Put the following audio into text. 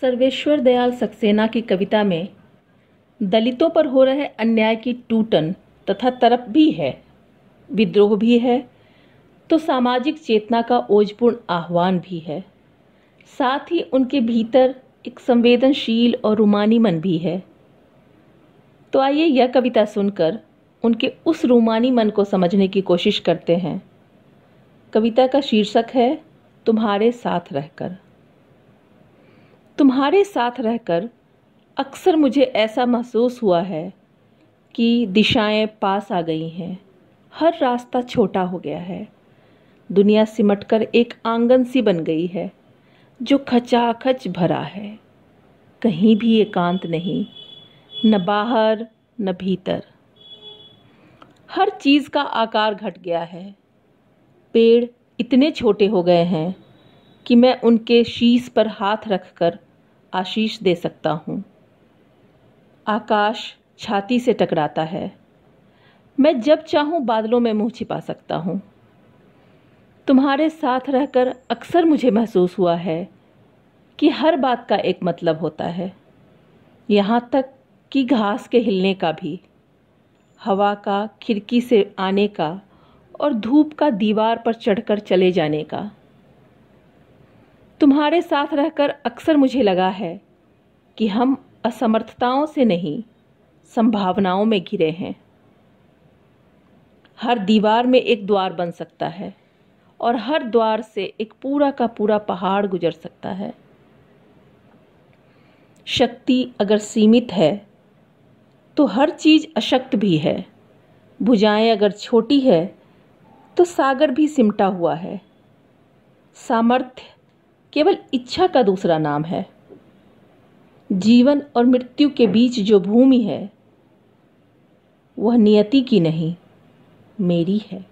सर्वेश्वर दयाल सक्सेना की कविता में दलितों पर हो रहे अन्याय की टूटन तथा तरप भी है विद्रोह भी है तो सामाजिक चेतना का ओजपूर्ण आह्वान भी है साथ ही उनके भीतर एक संवेदनशील और रूमानी मन भी है तो आइए यह कविता सुनकर उनके उस रूमानी मन को समझने की कोशिश करते हैं कविता का शीर्षक है तुम्हारे साथ रहकर तुम्हारे साथ रहकर अक्सर मुझे ऐसा महसूस हुआ है कि दिशाएं पास आ गई हैं हर रास्ता छोटा हो गया है दुनिया सिमट कर एक आंगन सी बन गई है जो खचाखच भरा है कहीं भी एकांत नहीं न बाहर न भीतर हर चीज़ का आकार घट गया है पेड़ इतने छोटे हो गए हैं कि मैं उनके शीश पर हाथ रखकर आशीष दे सकता हूँ आकाश छाती से टकराता है मैं जब चाहूँ बादलों में मुंह छिपा सकता हूँ तुम्हारे साथ रहकर अक्सर मुझे महसूस हुआ है कि हर बात का एक मतलब होता है यहाँ तक कि घास के हिलने का भी हवा का खिड़की से आने का और धूप का दीवार पर चढ़कर चले जाने का तुम्हारे साथ रहकर अक्सर मुझे लगा है कि हम असमर्थताओं से नहीं संभावनाओं में घिरे हैं हर दीवार में एक द्वार बन सकता है और हर द्वार से एक पूरा का पूरा पहाड़ गुजर सकता है शक्ति अगर सीमित है तो हर चीज़ अशक्त भी है भुजाएं अगर छोटी है तो सागर भी सिमटा हुआ है सामर्थ्य केवल इच्छा का दूसरा नाम है जीवन और मृत्यु के बीच जो भूमि है वह नियति की नहीं मेरी है